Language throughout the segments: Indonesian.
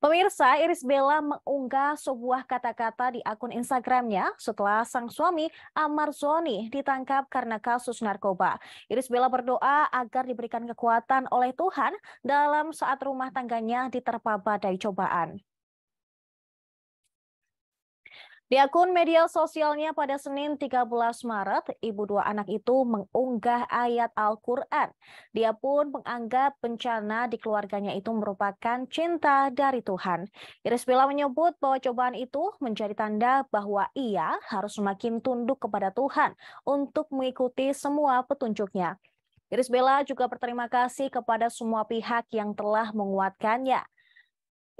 Pemirsa, Iris Bella mengunggah sebuah kata-kata di akun Instagramnya setelah sang suami Amar Zoni ditangkap karena kasus narkoba. Iris Bella berdoa agar diberikan kekuatan oleh Tuhan dalam saat rumah tangganya diterpa badai cobaan. Di akun media sosialnya pada Senin 13 Maret, ibu dua anak itu mengunggah ayat Al-Quran. Dia pun menganggap bencana di keluarganya itu merupakan cinta dari Tuhan. Iris Bila menyebut bahwa cobaan itu menjadi tanda bahwa ia harus semakin tunduk kepada Tuhan untuk mengikuti semua petunjuknya. Iris Bella juga berterima kasih kepada semua pihak yang telah menguatkannya.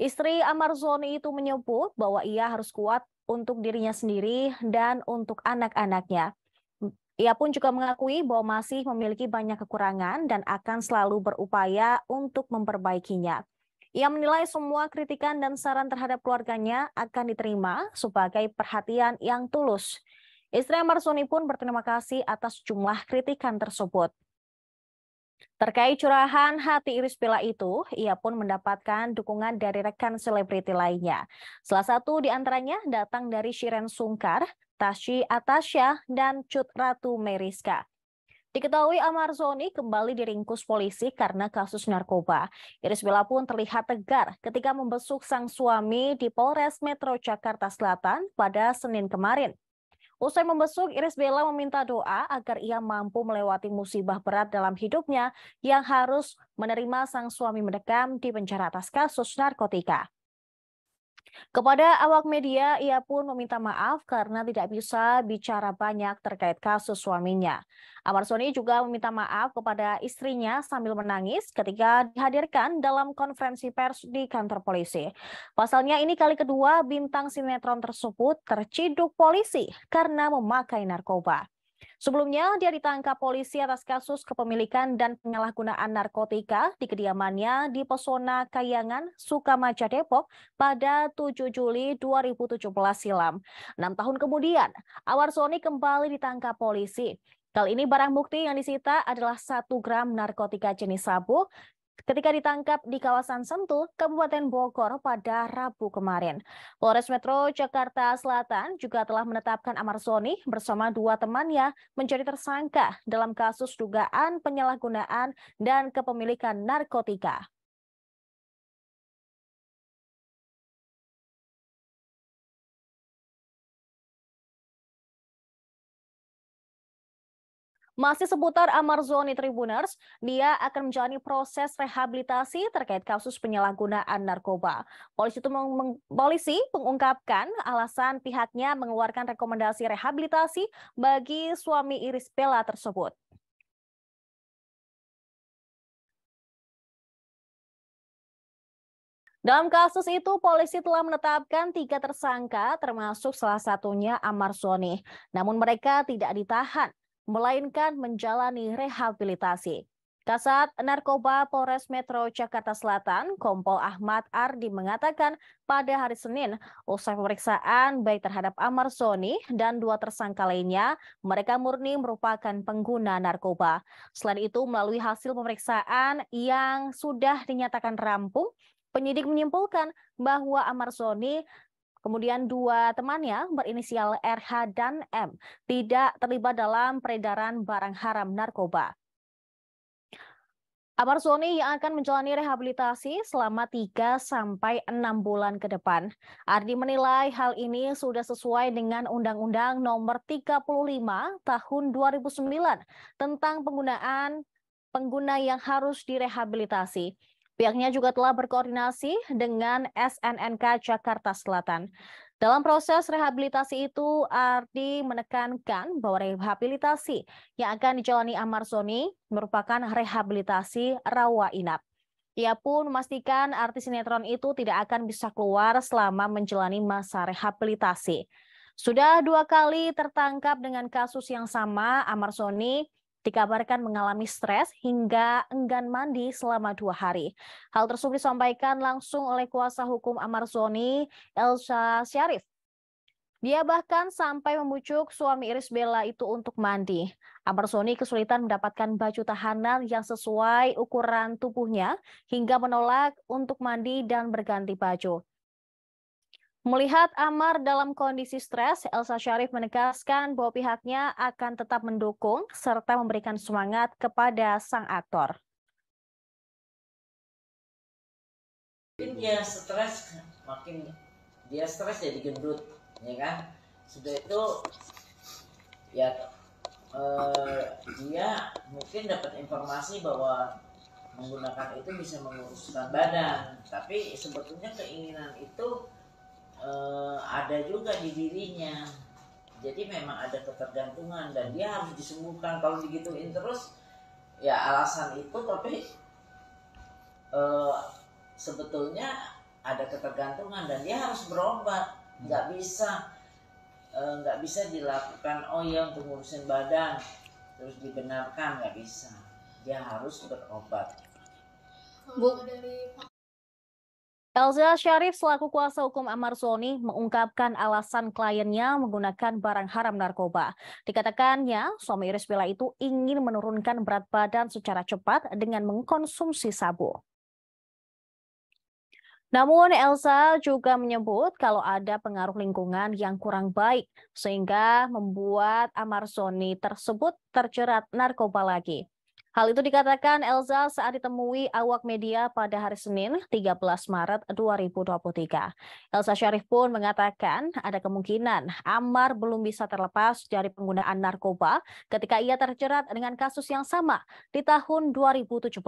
Istri Amarzoni itu menyebut bahwa ia harus kuat untuk dirinya sendiri dan untuk anak-anaknya. Ia pun juga mengakui bahwa masih memiliki banyak kekurangan dan akan selalu berupaya untuk memperbaikinya. Ia menilai semua kritikan dan saran terhadap keluarganya akan diterima sebagai perhatian yang tulus. Istri Marsoni pun berterima kasih atas jumlah kritikan tersebut. Terkait curahan hati Iris Pila itu, ia pun mendapatkan dukungan dari rekan selebriti lainnya. Salah satu di antaranya datang dari Shiren Sungkar, Tashi Atasha, dan Cut Ratu Meriska. Diketahui Amar Zoni kembali diringkus polisi karena kasus narkoba. Iris Pila pun terlihat tegar ketika membesuk sang suami di Polres Metro Jakarta Selatan pada Senin kemarin. Usai membesuk, Iris Bella meminta doa agar ia mampu melewati musibah berat dalam hidupnya yang harus menerima sang suami mendekam di penjara atas kasus narkotika. Kepada awak media, ia pun meminta maaf karena tidak bisa bicara banyak terkait kasus suaminya. Amar Soni juga meminta maaf kepada istrinya sambil menangis ketika dihadirkan dalam konferensi pers di kantor polisi. Pasalnya ini kali kedua bintang sinetron tersebut terciduk polisi karena memakai narkoba. Sebelumnya, dia ditangkap polisi atas kasus kepemilikan dan penyalahgunaan narkotika di kediamannya di Pesona Kayangan, Sukamaja, Depok pada 7 Juli 2017 silam. Enam tahun kemudian, Awarsoni kembali ditangkap polisi. Kali ini barang bukti yang disita adalah 1 gram narkotika jenis sabu ketika ditangkap di kawasan Sentul, Kabupaten Bogor pada Rabu kemarin. Polres Metro Jakarta Selatan juga telah menetapkan Amar Soni bersama dua temannya menjadi tersangka dalam kasus dugaan penyalahgunaan dan kepemilikan narkotika. Masih seputar Amar Zoni Tribuners, dia akan menjalani proses rehabilitasi terkait kasus penyalahgunaan narkoba. Polisi itu meng polisi mengungkapkan alasan pihaknya mengeluarkan rekomendasi rehabilitasi bagi suami Iris Bella tersebut. Dalam kasus itu, polisi telah menetapkan tiga tersangka, termasuk salah satunya Amar Soni. Namun mereka tidak ditahan melainkan menjalani rehabilitasi. Kasat Narkoba Polres Metro Jakarta Selatan, Kompol Ahmad Ardi mengatakan pada hari Senin, usai pemeriksaan baik terhadap Amar Soni dan dua tersangka lainnya, mereka murni merupakan pengguna narkoba. Selain itu, melalui hasil pemeriksaan yang sudah dinyatakan rampung, penyidik menyimpulkan bahwa Amar Soni Kemudian dua temannya berinisial RH dan M tidak terlibat dalam peredaran barang haram narkoba. Amar Zoni yang akan menjalani rehabilitasi selama 3 sampai 6 bulan ke depan. Ardi menilai hal ini sudah sesuai dengan Undang-Undang Nomor 35 Tahun 2009 tentang penggunaan pengguna yang harus direhabilitasi. Pihaknya juga telah berkoordinasi dengan SNNK Jakarta Selatan. Dalam proses rehabilitasi itu, Ardi menekankan bahwa rehabilitasi yang akan dijalani Amar Zoni merupakan rehabilitasi rawa inap. Ia pun memastikan artis sinetron itu tidak akan bisa keluar selama menjalani masa rehabilitasi. Sudah dua kali tertangkap dengan kasus yang sama, Amar Soni dikabarkan mengalami stres hingga enggan mandi selama dua hari. Hal tersebut disampaikan langsung oleh kuasa hukum Amar Zoni, Elsa Syarif. Dia bahkan sampai membujuk suami Iris Bella itu untuk mandi. Amar Zoni kesulitan mendapatkan baju tahanan yang sesuai ukuran tubuhnya hingga menolak untuk mandi dan berganti baju. Melihat Amar dalam kondisi stres, Elsa Syarif menegaskan bahwa pihaknya akan tetap mendukung serta memberikan semangat kepada sang aktor. Mungkin dia stres, makin dia stres jadi gendut, ya kan? Sudah itu ya eh, dia mungkin dapat informasi bahwa menggunakan itu bisa menguruskan badan, tapi sebetulnya keinginan itu uh, ada juga di dirinya jadi memang ada ketergantungan dan dia harus disembuhkan kalau digituin terus ya alasan itu tapi uh, sebetulnya ada ketergantungan dan dia harus berobat nggak bisa eh, nggak uh, bisa dilakukan oh ya untuk ngurusin badan terus dibenarkan nggak bisa dia harus berobat Bu. dari Elza Syarif selaku kuasa hukum Amar Zoni mengungkapkan alasan kliennya menggunakan barang haram narkoba. Dikatakannya, suami Iris Bella itu ingin menurunkan berat badan secara cepat dengan mengkonsumsi sabu. Namun Elsa juga menyebut kalau ada pengaruh lingkungan yang kurang baik sehingga membuat Amar Zoni tersebut terjerat narkoba lagi. Hal itu dikatakan Elza saat ditemui awak media pada hari Senin 13 Maret 2023. Elza Syarif pun mengatakan ada kemungkinan Amar belum bisa terlepas dari penggunaan narkoba ketika ia terjerat dengan kasus yang sama di tahun 2017.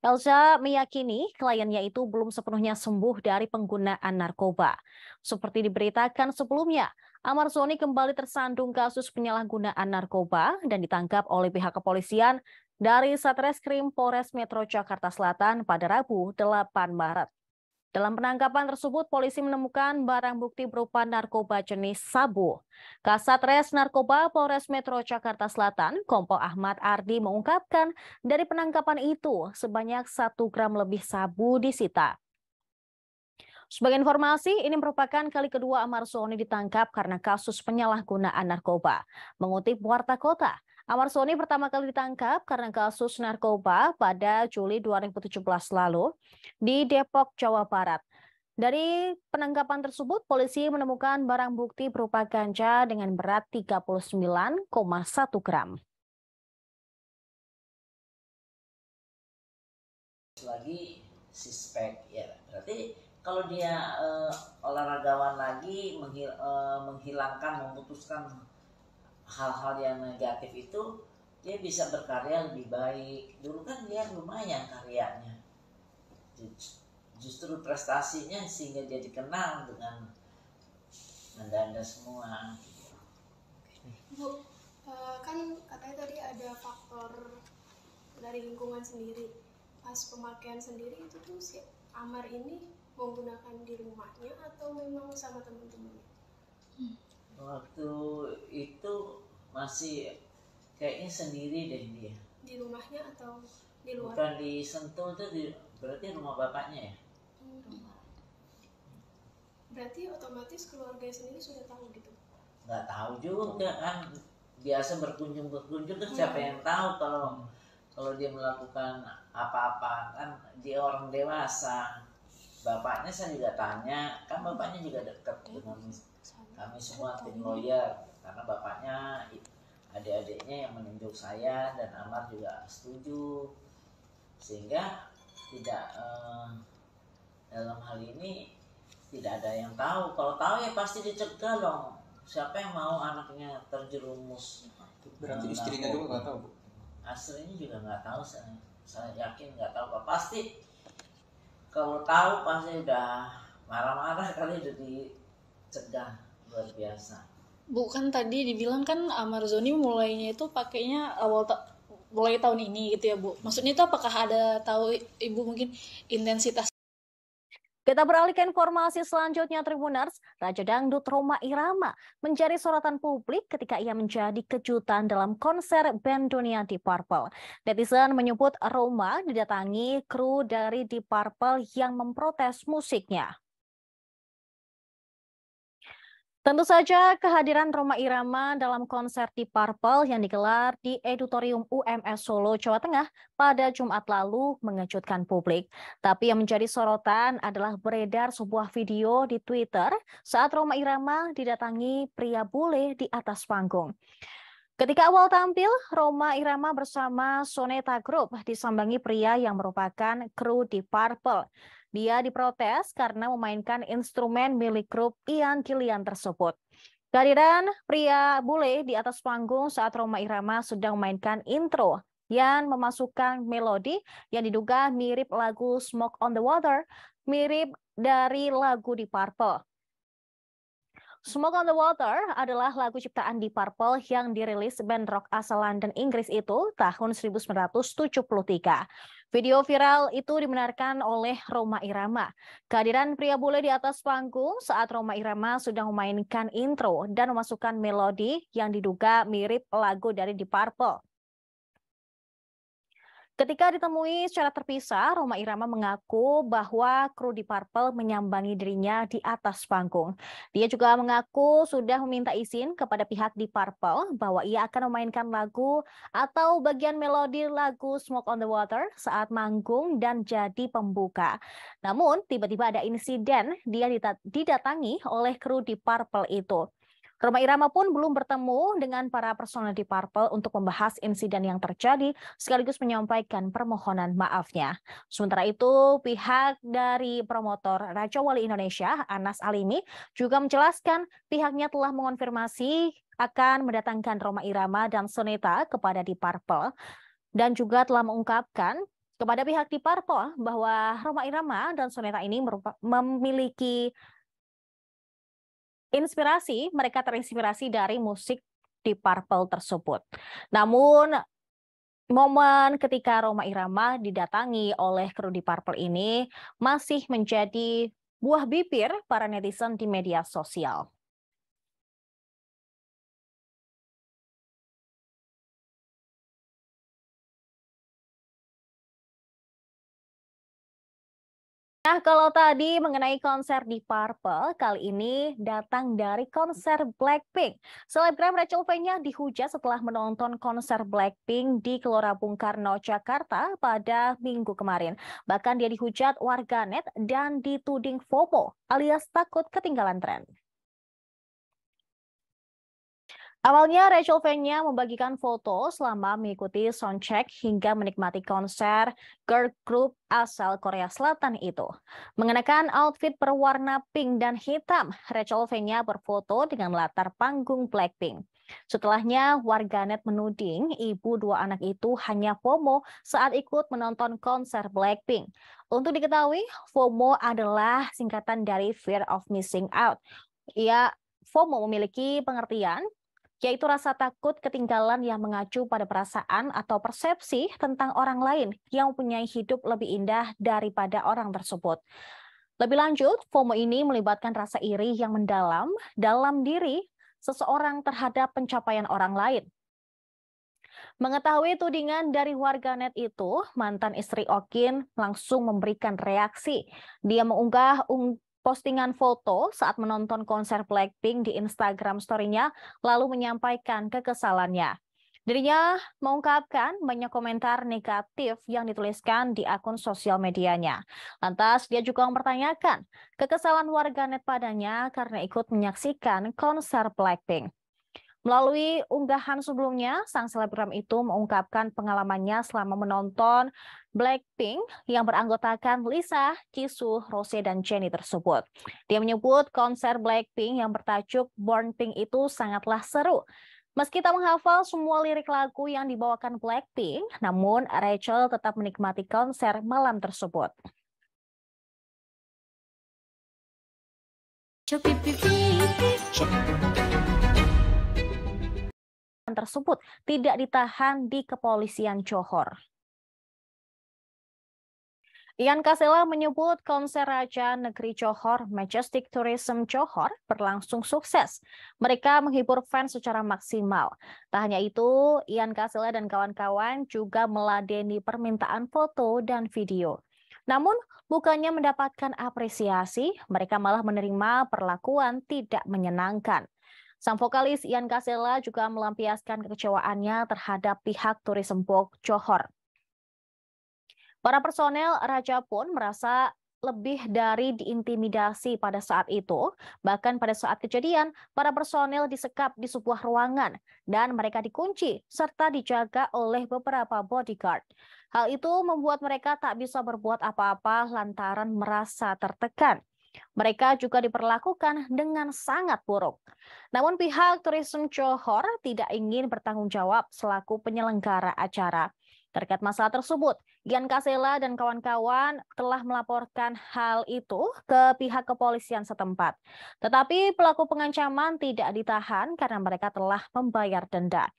Elza meyakini kliennya itu belum sepenuhnya sembuh dari penggunaan narkoba. Seperti diberitakan sebelumnya, Amar Zoni kembali tersandung kasus penyalahgunaan narkoba dan ditangkap oleh pihak kepolisian dari Satreskrim Polres Metro Jakarta Selatan pada Rabu 8 Maret. Dalam penangkapan tersebut, polisi menemukan barang bukti berupa narkoba jenis sabu. Kasatres Narkoba Polres Metro Jakarta Selatan, Kompol Ahmad Ardi mengungkapkan dari penangkapan itu sebanyak 1 gram lebih sabu disita. Sebagai informasi, ini merupakan kali kedua Amar Soni ditangkap karena kasus penyalahgunaan narkoba. Mengutip Warta Kota, Amar Soni pertama kali ditangkap karena kasus narkoba pada Juli 2017 lalu di Depok, Jawa Barat. Dari penangkapan tersebut, polisi menemukan barang bukti berupa ganja dengan berat 39,1 gram. Lagi suspek ya, berarti kalau dia uh, olahragawan lagi menghil, uh, eh, menghilangkan memutuskan hal-hal yang negatif itu dia bisa berkarya lebih baik dulu kan dia lumayan karyanya justru prestasinya sehingga dia dikenal dengan anda anda semua Bu, eh, kan katanya tadi ada faktor dari lingkungan sendiri pas pemakaian sendiri itu tuh si Amar ini menggunakan di rumahnya atau memang sama teman-temannya? Waktu itu masih kayaknya sendiri deh dia. Di rumahnya atau di luar? Bukan di Sentul itu di, berarti rumah bapaknya ya? Hmm. Berarti otomatis keluarga sendiri sudah tahu gitu? Nggak tahu juga kan biasa berkunjung berkunjung kan hmm. siapa yang tahu kalau kalau dia melakukan apa-apa kan dia orang dewasa bapaknya saya juga tanya kan bapaknya juga dekat dengan kami semua tim lawyer karena bapaknya adik-adiknya yang menunjuk saya dan Amar juga setuju sehingga tidak eh, dalam hal ini tidak ada yang tahu kalau tahu ya pasti dicegah dong siapa yang mau anaknya terjerumus berarti istrinya juga nggak tahu bu Aslinya juga nggak tahu saya saya yakin nggak tahu pasti kalau tahu pasti udah marah-marah kali udah dicegah luar biasa bukan tadi dibilang kan Amarzoni mulainya itu pakainya awal ta mulai tahun ini gitu ya bu maksudnya itu apakah ada tahu ibu mungkin intensitas kita beralih ke informasi selanjutnya Tribuners, Raja Dangdut Roma Irama menjadi sorotan publik ketika ia menjadi kejutan dalam konser band dunia Di Purple. Netizen menyebut Roma didatangi kru dari Di Purple yang memprotes musiknya. Tentu saja kehadiran Roma Irama dalam konser di Purple yang digelar di Editorium UMS Solo, Jawa Tengah pada Jumat lalu mengejutkan publik. Tapi yang menjadi sorotan adalah beredar sebuah video di Twitter saat Roma Irama didatangi pria bule di atas panggung. Ketika awal tampil, Roma Irama bersama Soneta Group disambangi pria yang merupakan kru di Purple. Dia diprotes karena memainkan instrumen milik grup Ian Kilian tersebut. Kehadiran pria bule di atas panggung saat Roma Irama sedang memainkan intro yang memasukkan melodi yang diduga mirip lagu Smoke on the Water, mirip dari lagu di Purple. Smoke on the Water adalah lagu ciptaan di Purple yang dirilis band rock asal London Inggris itu tahun 1973. Video viral itu dibenarkan oleh Roma Irama. Kehadiran pria bule di atas panggung saat Roma Irama sudah memainkan intro dan memasukkan melodi yang diduga mirip lagu dari The Purple. Ketika ditemui secara terpisah, Roma Irama mengaku bahwa kru di Purple menyambangi dirinya di atas panggung. Dia juga mengaku sudah meminta izin kepada pihak di Purple bahwa ia akan memainkan lagu atau bagian melodi lagu Smoke on the Water saat manggung dan jadi pembuka. Namun, tiba-tiba ada insiden dia didatangi oleh kru di Purple itu. Roma Irama pun belum bertemu dengan para personel di Purple untuk membahas insiden yang terjadi sekaligus menyampaikan permohonan maafnya. Sementara itu, pihak dari promotor Raja Wali Indonesia, Anas Alimi, juga menjelaskan pihaknya telah mengonfirmasi akan mendatangkan Roma Irama dan Soneta kepada di Parpel dan juga telah mengungkapkan kepada pihak di Purple bahwa Roma Irama dan Soneta ini memiliki inspirasi, mereka terinspirasi dari musik di Purple tersebut. Namun momen ketika Roma Irama didatangi oleh kru di Purple ini masih menjadi buah bibir para netizen di media sosial. Nah, kalau tadi mengenai konser di Purple, kali ini datang dari konser Blackpink. Selebgram Rachel Fenya dihujat setelah menonton konser Blackpink di Gelora Bung Karno, Jakarta pada minggu kemarin. Bahkan dia dihujat warganet dan dituding FOMO alias takut ketinggalan tren. Awalnya Rachel Fenya membagikan foto selama mengikuti soundcheck hingga menikmati konser girl group asal Korea Selatan itu. Mengenakan outfit berwarna pink dan hitam, Rachel Fenya berfoto dengan latar panggung Blackpink. Setelahnya, warganet menuding ibu dua anak itu hanya FOMO saat ikut menonton konser Blackpink. Untuk diketahui, FOMO adalah singkatan dari Fear of Missing Out. Ia FOMO memiliki pengertian yaitu rasa takut ketinggalan yang mengacu pada perasaan atau persepsi tentang orang lain yang mempunyai hidup lebih indah daripada orang tersebut. Lebih lanjut, FOMO ini melibatkan rasa iri yang mendalam dalam diri seseorang terhadap pencapaian orang lain. Mengetahui tudingan dari warganet itu, mantan istri Okin langsung memberikan reaksi. Dia mengunggah postingan foto saat menonton konser Blackpink di Instagram story-nya lalu menyampaikan kekesalannya. Dirinya mengungkapkan banyak komentar negatif yang dituliskan di akun sosial medianya. Lantas dia juga mempertanyakan kekesalan warganet padanya karena ikut menyaksikan konser Blackpink. Melalui unggahan sebelumnya, sang selebgram itu mengungkapkan pengalamannya selama menonton Blackpink yang beranggotakan Lisa, Jisoo, Rose, dan Jennie tersebut. Dia menyebut konser Blackpink yang bertajuk Born Pink itu sangatlah seru. Meski tak menghafal semua lirik lagu yang dibawakan Blackpink, namun Rachel tetap menikmati konser malam tersebut. Chupi, pipi, pipi tersebut tidak ditahan di kepolisian Johor. Ian Kasela menyebut konser Raja Negeri Johor, Majestic Tourism Johor, berlangsung sukses. Mereka menghibur fans secara maksimal. Tak hanya itu, Ian Kasela dan kawan-kawan juga meladeni permintaan foto dan video. Namun, bukannya mendapatkan apresiasi, mereka malah menerima perlakuan tidak menyenangkan. Sang vokalis Ian Kasela juga melampiaskan kekecewaannya terhadap pihak Tourism Board Johor. Para personel Raja pun merasa lebih dari diintimidasi pada saat itu. Bahkan pada saat kejadian, para personel disekap di sebuah ruangan dan mereka dikunci serta dijaga oleh beberapa bodyguard. Hal itu membuat mereka tak bisa berbuat apa-apa lantaran merasa tertekan. Mereka juga diperlakukan dengan sangat buruk. Namun pihak Tourism Johor tidak ingin bertanggung jawab selaku penyelenggara acara. Terkait masalah tersebut, Gian Kasela dan kawan-kawan telah melaporkan hal itu ke pihak kepolisian setempat. Tetapi pelaku pengancaman tidak ditahan karena mereka telah membayar denda.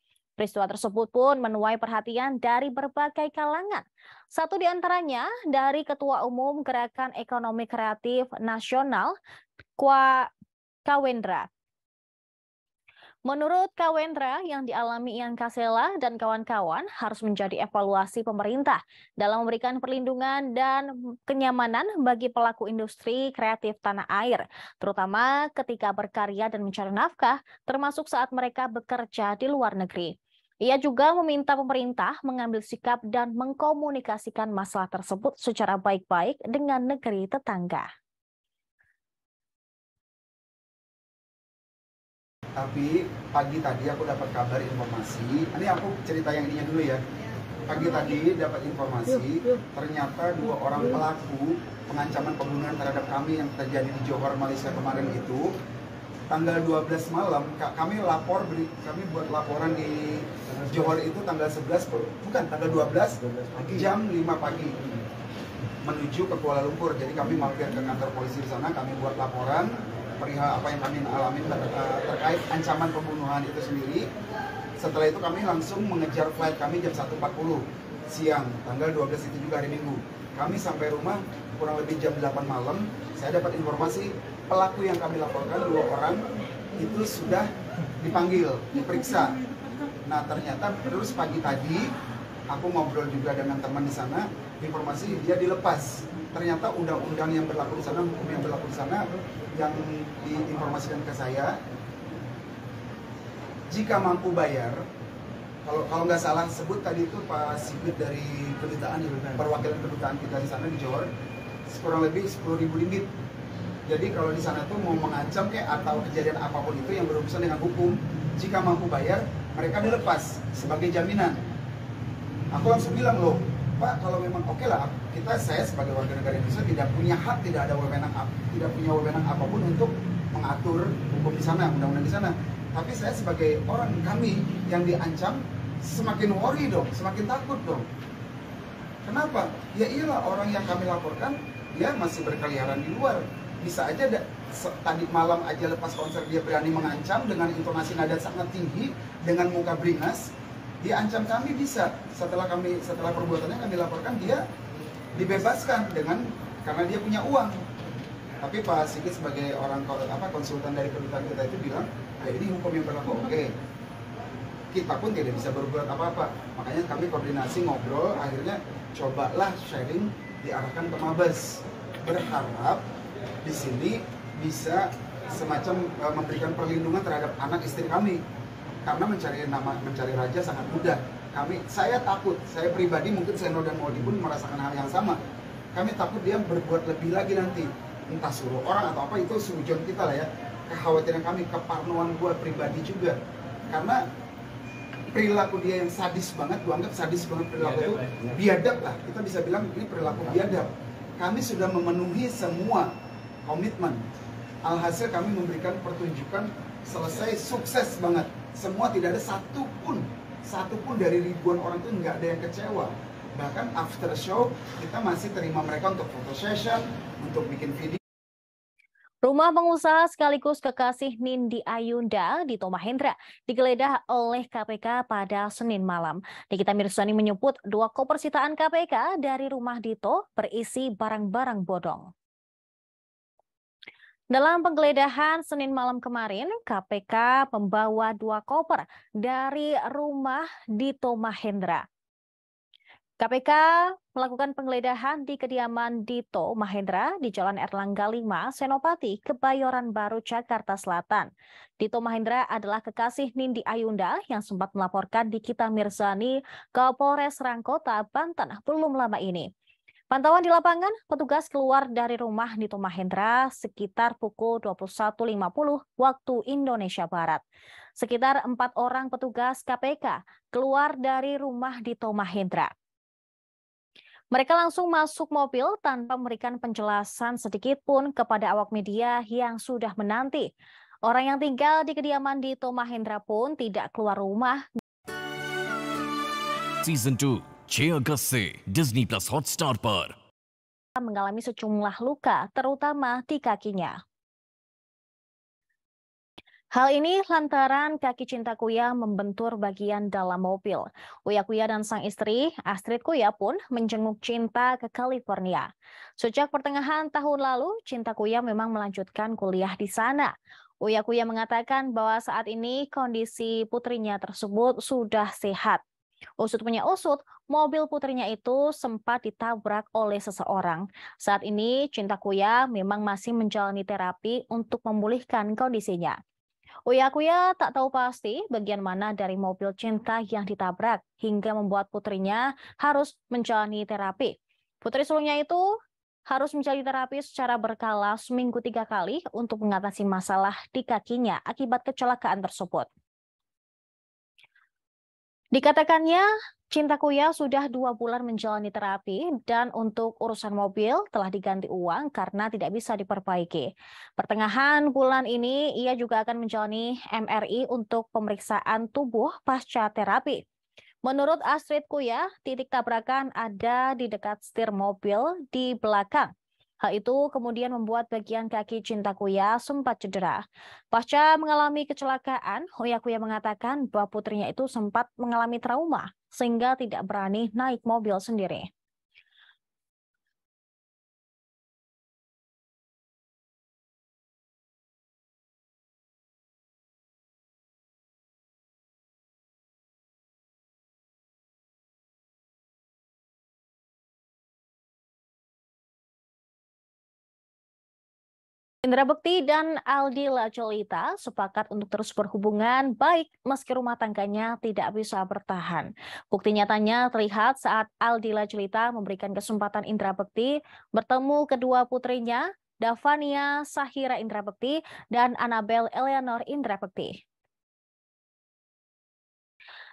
Peristiwa tersebut pun menuai perhatian dari berbagai kalangan. Satu di antaranya dari Ketua Umum Gerakan Ekonomi Kreatif Nasional, Kwa Kawendra. Menurut Kawendra, yang dialami Ian Kasela dan kawan-kawan harus menjadi evaluasi pemerintah dalam memberikan perlindungan dan kenyamanan bagi pelaku industri kreatif tanah air, terutama ketika berkarya dan mencari nafkah, termasuk saat mereka bekerja di luar negeri. Ia juga meminta pemerintah mengambil sikap dan mengkomunikasikan masalah tersebut secara baik-baik dengan negeri tetangga. Tapi pagi tadi aku dapat kabar informasi, ini aku cerita yang ininya dulu ya. Pagi iya. tadi dapat informasi, iya, iya. ternyata dua orang pelaku pengancaman pembunuhan terhadap kami yang terjadi di Johor, Malaysia kemarin itu tanggal 12 malam kami lapor beri kami buat laporan di Johor itu tanggal 11 bukan tanggal 12, pagi. jam 5 pagi menuju ke Kuala Lumpur jadi kami mampir ke kantor polisi di sana kami buat laporan perihal apa yang kami alami eh, terkait ancaman pembunuhan itu sendiri setelah itu kami langsung mengejar flight kami jam 1.40 siang tanggal 12 itu juga hari Minggu kami sampai rumah kurang lebih jam 8 malam saya dapat informasi pelaku yang kami laporkan dua orang itu sudah dipanggil, diperiksa. Nah ternyata terus pagi tadi aku ngobrol juga dengan teman di sana, informasi dia dilepas. Ternyata undang-undang yang berlaku di sana, hukum yang berlaku di sana, yang diinformasikan ke saya, jika mampu bayar, kalau kalau nggak salah sebut tadi itu Pak Sigit dari kedutaan perwakilan kedutaan kita di sana di Johor kurang lebih 10.000 limit jadi kalau di sana tuh mau mengancam ya atau kejadian apapun itu yang berurusan dengan hukum, jika mampu bayar, mereka dilepas sebagai jaminan. Aku langsung bilang loh, Pak kalau memang oke okay lah, kita saya sebagai warga negara Indonesia tidak punya hak, tidak ada wewenang, tidak punya wewenang apapun untuk mengatur hukum di sana, undang-undang di sana. Tapi saya sebagai orang kami yang diancam semakin worry dong, semakin takut dong. Kenapa? Ya iyalah orang yang kami laporkan dia masih berkeliaran di luar, bisa aja da, tadi malam aja lepas konser dia berani mengancam dengan intonasi nada sangat tinggi dengan muka beringas diancam kami bisa setelah kami setelah perbuatannya kami laporkan dia dibebaskan dengan karena dia punya uang tapi Pak Sigit sebagai orang apa konsultan dari kedutaan kita itu bilang ya ini hukum yang berlaku oke okay. kita pun tidak bisa berbuat apa-apa makanya kami koordinasi ngobrol akhirnya cobalah sharing diarahkan ke Mabes berharap di sini bisa semacam e, memberikan perlindungan terhadap anak istri kami karena mencari nama mencari raja sangat mudah kami saya takut saya pribadi mungkin Seno dan Modi pun merasakan hal yang sama kami takut dia berbuat lebih lagi nanti entah suruh orang atau apa itu sujon kita lah ya kekhawatiran kami keparnoan gue pribadi juga karena perilaku dia yang sadis banget gue anggap sadis banget perilaku biadab, itu ya. biadab lah kita bisa bilang ini perilaku biadab kami sudah memenuhi semua komitmen. Alhasil kami memberikan pertunjukan selesai sukses banget. Semua tidak ada satu pun, satu pun dari ribuan orang itu nggak ada yang kecewa. Bahkan after show kita masih terima mereka untuk foto session, untuk bikin video. Rumah pengusaha sekaligus kekasih Nindi Ayunda di Tomahendra digeledah oleh KPK pada Senin malam. Nikita Mirzani menyebut dua koper sitaan KPK dari rumah Dito berisi barang-barang bodong. Dalam penggeledahan Senin malam kemarin, KPK membawa dua koper dari rumah Dito Mahendra. KPK melakukan penggeledahan di kediaman Dito Mahendra di Jalan Erlangga 5, Senopati, Kebayoran Baru, Jakarta Selatan. Dito Mahendra adalah kekasih Nindi Ayunda yang sempat melaporkan di Kita Mirzani ke Polres Rangkota, Banten belum lama ini. Pantauan di lapangan, petugas keluar dari rumah Nito Mahendra sekitar pukul 21.50 waktu Indonesia Barat. Sekitar empat orang petugas KPK keluar dari rumah Dito Mahendra. Mereka langsung masuk mobil tanpa memberikan penjelasan sedikit pun kepada awak media yang sudah menanti. Orang yang tinggal di kediaman Dito Mahendra pun tidak keluar rumah. Season 2 6 Disney Plus Hotstar per. mengalami sejumlah luka, terutama di kakinya. Hal ini lantaran kaki cinta Kuya membentur bagian dalam mobil. Uya Kuya dan sang istri, Astrid Kuya pun menjenguk Cinta ke California. Sejak pertengahan tahun lalu, Cinta Kuya memang melanjutkan kuliah di sana. Uya Kuya mengatakan bahwa saat ini kondisi putrinya tersebut sudah sehat. Usut punya usut, mobil putrinya itu sempat ditabrak oleh seseorang. Saat ini Cinta Kuya memang masih menjalani terapi untuk memulihkan kondisinya. Uya Kuya tak tahu pasti bagian mana dari mobil Cinta yang ditabrak hingga membuat putrinya harus menjalani terapi. Putri sulungnya itu harus menjalani terapi secara berkala seminggu tiga kali untuk mengatasi masalah di kakinya akibat kecelakaan tersebut. Dikatakannya, cintaku ya sudah dua bulan menjalani terapi dan untuk urusan mobil telah diganti uang karena tidak bisa diperbaiki. Pertengahan bulan ini ia juga akan menjalani MRI untuk pemeriksaan tubuh pasca terapi. Menurut Astrid Kuya, titik tabrakan ada di dekat setir mobil di belakang. Hal itu kemudian membuat bagian kaki cinta Kuya sempat cedera. Pasca mengalami kecelakaan, Hoya Kuya mengatakan bahwa putrinya itu sempat mengalami trauma sehingga tidak berani naik mobil sendiri. Indra Bekti dan Aldi Colita sepakat untuk terus berhubungan baik meski rumah tangganya tidak bisa bertahan. Bukti nyatanya terlihat saat Aldi Colita memberikan kesempatan Indra Bekti bertemu kedua putrinya, Davania Sahira Indra Bekti dan Anabel Eleanor Indra Bekti.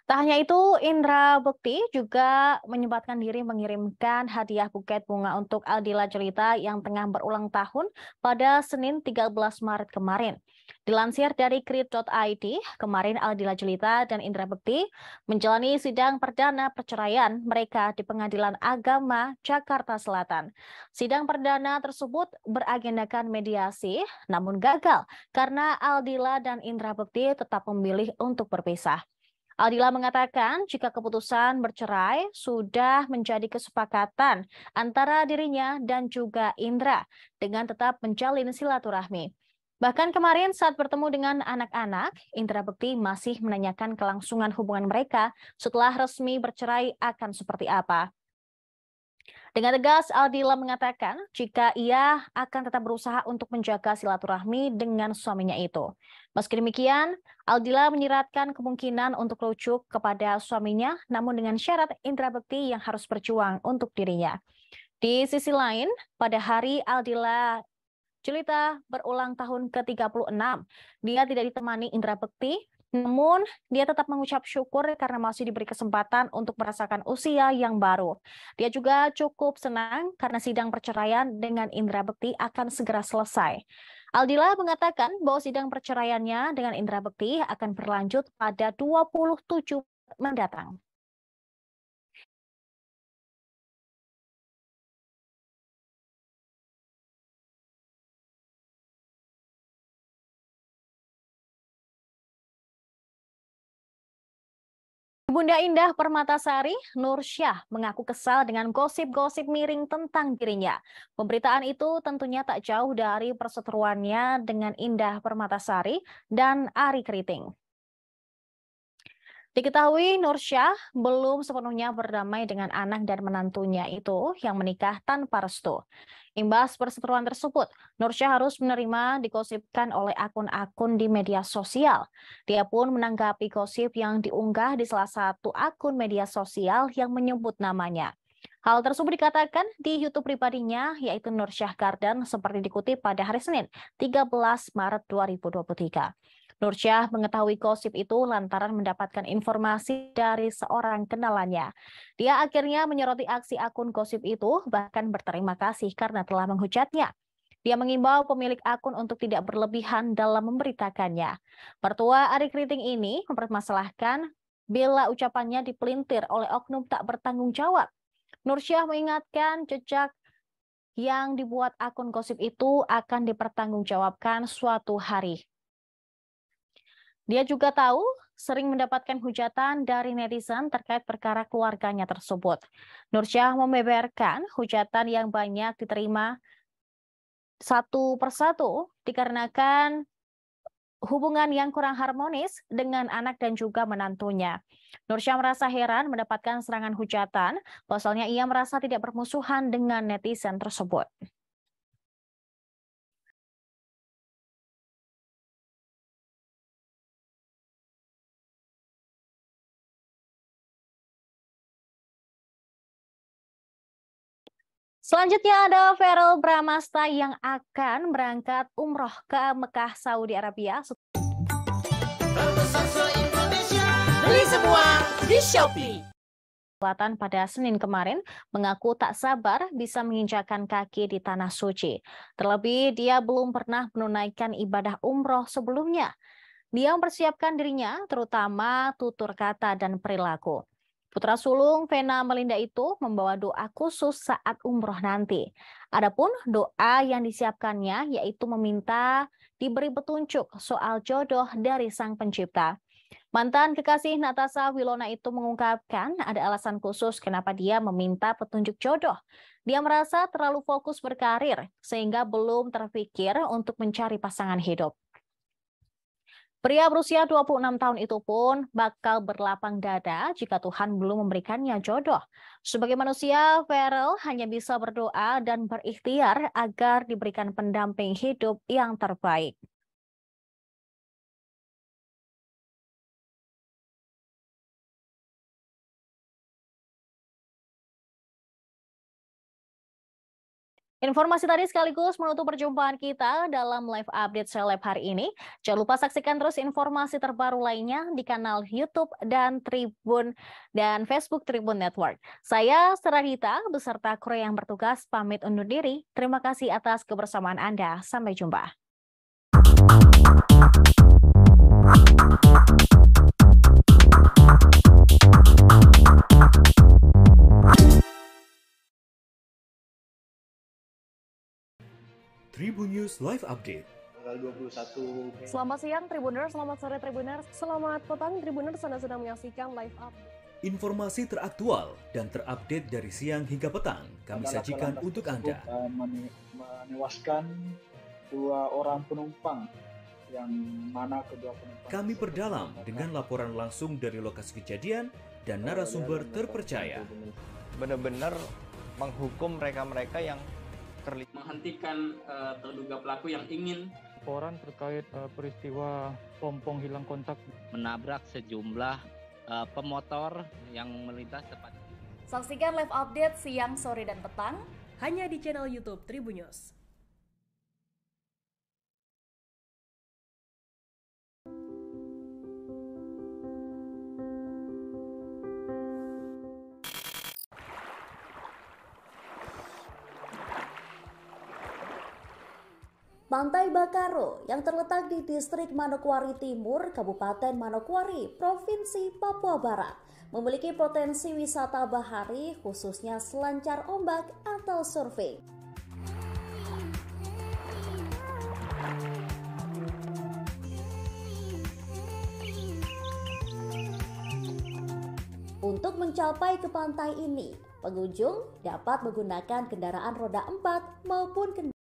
Tak hanya itu, Indra Bukti juga menyempatkan diri mengirimkan hadiah buket bunga untuk Aldila Cerita yang tengah berulang tahun pada Senin 13 Maret kemarin. Dilansir dari krit.id, kemarin Aldila Jelita dan Indra Bekti menjalani sidang perdana perceraian mereka di Pengadilan Agama Jakarta Selatan. Sidang perdana tersebut beragendakan mediasi, namun gagal karena Aldila dan Indra Bekti tetap memilih untuk berpisah. Aldila mengatakan jika keputusan bercerai sudah menjadi kesepakatan antara dirinya dan juga Indra dengan tetap menjalin silaturahmi. Bahkan kemarin saat bertemu dengan anak-anak, Indra Bekti masih menanyakan kelangsungan hubungan mereka setelah resmi bercerai akan seperti apa. Dengan tegas, Aldila mengatakan jika ia akan tetap berusaha untuk menjaga silaturahmi dengan suaminya itu. Meski demikian, Aldila menyiratkan kemungkinan untuk rujuk kepada suaminya, namun dengan syarat Indra Bekti yang harus berjuang untuk dirinya. Di sisi lain, pada hari Aldila Julita berulang tahun ke-36. Dia tidak ditemani Indra Bekti namun, dia tetap mengucap syukur karena masih diberi kesempatan untuk merasakan usia yang baru. Dia juga cukup senang karena sidang perceraian dengan Indra Bekti akan segera selesai. Aldila mengatakan bahwa sidang perceraiannya dengan Indra Bekti akan berlanjut pada 27 mendatang. Bunda Indah Permatasari, Nur Syah mengaku kesal dengan gosip-gosip miring tentang dirinya. Pemberitaan itu tentunya tak jauh dari perseteruannya dengan Indah Permatasari dan Ari Keriting. Diketahui Nursyah belum sepenuhnya berdamai dengan anak dan menantunya itu yang menikah tanpa restu. Imbas perseteruan tersebut, Nursyah harus menerima dikosipkan oleh akun-akun di media sosial. Dia pun menanggapi gosip yang diunggah di salah satu akun media sosial yang menyebut namanya. Hal tersebut dikatakan di YouTube pribadinya, yaitu Nur Garden seperti dikutip pada hari Senin, 13 Maret 2023. Syah mengetahui gosip itu lantaran mendapatkan informasi dari seorang kenalannya. Dia akhirnya menyoroti aksi akun gosip itu, bahkan berterima kasih karena telah menghujatnya. Dia mengimbau pemilik akun untuk tidak berlebihan dalam memberitakannya. Pertua Ari Kriting ini mempermasalahkan bila ucapannya dipelintir oleh oknum tak bertanggung jawab. Nursyah mengingatkan jejak yang dibuat akun gosip itu akan dipertanggungjawabkan suatu hari. Dia juga tahu sering mendapatkan hujatan dari netizen terkait perkara keluarganya tersebut. Nursyah membeberkan hujatan yang banyak diterima satu persatu dikarenakan hubungan yang kurang harmonis dengan anak dan juga menantunya. Nursyah merasa heran mendapatkan serangan hujatan, pasalnya ia merasa tidak bermusuhan dengan netizen tersebut. Selanjutnya ada Ferel Bramasta yang akan berangkat umroh ke Mekah, Saudi Arabia. beli semua di Shopee. Selatan pada Senin kemarin mengaku tak sabar bisa menginjakan kaki di Tanah Suci. Terlebih, dia belum pernah menunaikan ibadah umroh sebelumnya. Dia mempersiapkan dirinya, terutama tutur kata dan perilaku. Putra sulung Vena Melinda itu membawa doa khusus saat umroh nanti. Adapun doa yang disiapkannya yaitu meminta diberi petunjuk soal jodoh dari Sang Pencipta. Mantan kekasih Natasha Wilona itu mengungkapkan ada alasan khusus kenapa dia meminta petunjuk jodoh. Dia merasa terlalu fokus berkarir sehingga belum terpikir untuk mencari pasangan hidup. Pria berusia 26 tahun itu pun bakal berlapang dada jika Tuhan belum memberikannya jodoh. Sebagai manusia, Farel hanya bisa berdoa dan berikhtiar agar diberikan pendamping hidup yang terbaik. Informasi tadi sekaligus menutup perjumpaan kita dalam live update seleb hari ini. Jangan lupa saksikan terus informasi terbaru lainnya di kanal YouTube dan Tribun dan Facebook Tribun Network. Saya Seradita beserta kru yang bertugas pamit undur diri. Terima kasih atas kebersamaan Anda. Sampai jumpa. Tribun News Live Update. 21. Selamat siang Tribuners, selamat sore Tribuners, selamat petang Tribuners Anda sedang menyaksikan live update. Informasi teraktual dan terupdate dari siang hingga petang kami Adalah sajikan untuk Anda. Eh, menewaskan dua orang penumpang yang mana kedua penumpang. Kami perdalam dengan laporan langsung dari lokasi kejadian dan narasumber terpercaya. Benar-benar menghukum mereka-mereka yang terlibat menghentikan uh, terduga pelaku yang ingin laporan terkait uh, peristiwa pompong hilang kontak menabrak sejumlah uh, pemotor yang melintas tepat. Saksikan live update siang, sore, dan petang hanya di channel YouTube Tribunnews. Pantai Bakaro yang terletak di distrik Manokwari Timur, Kabupaten Manokwari, Provinsi Papua Barat, memiliki potensi wisata bahari khususnya selancar ombak atau surfing. Untuk mencapai ke pantai ini, pengunjung dapat menggunakan kendaraan roda empat maupun kendaraan